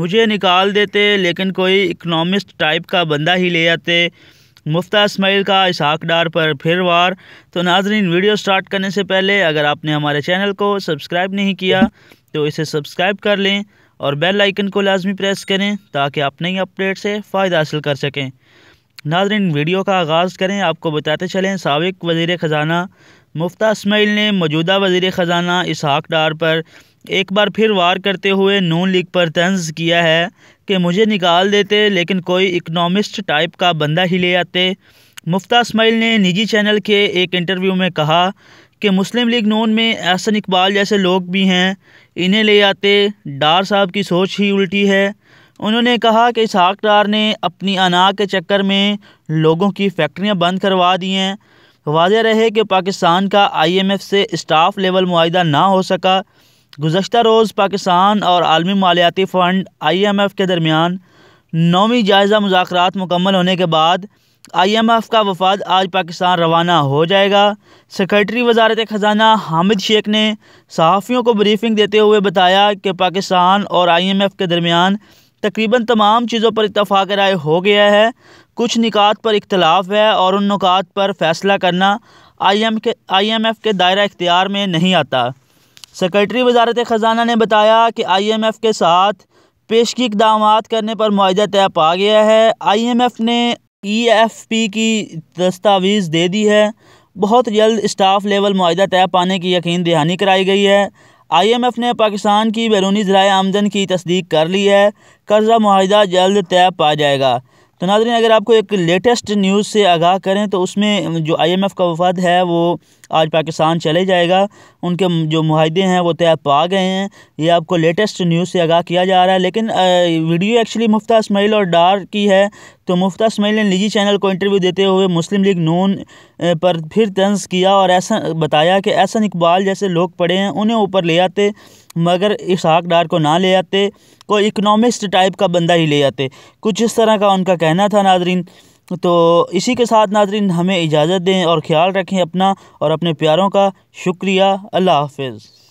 मुझे निकाल देते लेकिन कोई इकनॉमिस्ट टाइप का बंदा ही ले आते मुफ्ता इसमाइल का इसहाक डार पर फिर वार तो नाजरीन वीडियो स्टार्ट करने से पहले अगर आपने हमारे चैनल को सब्सक्राइब नहीं किया तो इसे सब्सक्राइब कर लें और बेल आइकन को लाजमी प्रेस करें ताकि आप नई अपडेट से फ़ायदा हासिल कर सकें नाजरीन वीडियो का आगाज़ करें आपको बताते चलें सबक वज़ी ख़ज़ाना मुफ्ता इसमाइल ने मौजूदा वज़ी ख़ज़ाना इसहाक डार पर एक बार फिर वार करते हुए नून लीग पर तंज किया है कि मुझे निकाल देते लेकिन कोई इकनॉमिस्ट टाइप का बंदा ही ले आते मुफ्ता इसमाइल ने निजी चैनल के एक इंटरव्यू में कहा कि मुस्लिम लीग नून में एहसन इकबाल जैसे लोग भी हैं इन्हें ले आते डार साहब की सोच ही उल्टी है उन्होंने कहा कि इसहाक डार ने अपनी अना के चक्कर में लोगों की फैक्ट्रियां बंद करवा दी हैं वाजह रहे कि पाकिस्तान का आईएमएफ से स्टाफ लेवल माहा ना हो सका गुजशत रोज़ पाकिस्तान और आलमी मालियाती फ़ंड आई एम एफ़ के दरमियान नौवीं जायज़ा मुजाकर मुकम्मल होने के बाद आई एम एफ़ का वफाद आज पाकिस्तान रवाना हो जाएगा सेक्रेटरी वजारत ख़जाना हामिद शेख ने सहाफ़ियों को ब्रीफिंग देते हुए बताया कि पाकिस्तान और आई एम एफ़ के दरमियान तकरीबन तमाम चीज़ों पर इतफाक़ राय हो गया है कुछ निकात पर इख्तलाफ है और उन निकात पर फ़ैसला करना आई एम के आई एम एफ़ के दायरा इख्तियार में नहीं आता सेक्रेटरी वजारत ख़जाना ने बताया कि आई एम एफ़ के साथ पेश की इकदाम करने पर माहा तय पा गया है आई एम एफ़ ने ई एफ़ पी की दस्तावेज़ दे दी है बहुत जल्द स्टाफ लेवल माहा तय पाने की यकीन दहानी कराई गई है आई एम एफ़ ने पाकिस्तान की बैरूनी ज़रा आमदन की तस्दीक कर ली है कर्जा माहा जल्द तय पा जाएगा तो नाजरीन अगर आपको एक लेटेस्ट न्यूज़ से आगाह करें तो उसमें जो आईएमएफ का वफद है वो आज पाकिस्तान चले जाएगा उनके जो माहदे हैं वो तय पा गए हैं ये आपको लेटेस्ट न्यूज़ से आगाह किया जा रहा है लेकिन वीडियो एक्चुअली मुफ्ता इसमाइल और डार की है तो मुफ्ता इसमाइल ने निजी चैनल को इंटरव्यू देते हुए मुस्लिम लीग नून पर फिर तंज किया और ऐसा बताया कि ऐसा इकबाल जैसे लोग पढ़े हैं उन्हें ऊपर ले आते मगर इसहाक डार को ना ले आते कोई इकनॉमिस्ट टाइप का बंदा ही ले आते कुछ इस तरह का उनका कहना था नाजरीन तो इसी के साथ नाजरीन हमें इजाज़त दें और ख्याल रखें अपना और अपने प्यारों का शुक्रिया अल्लाह हाफिज़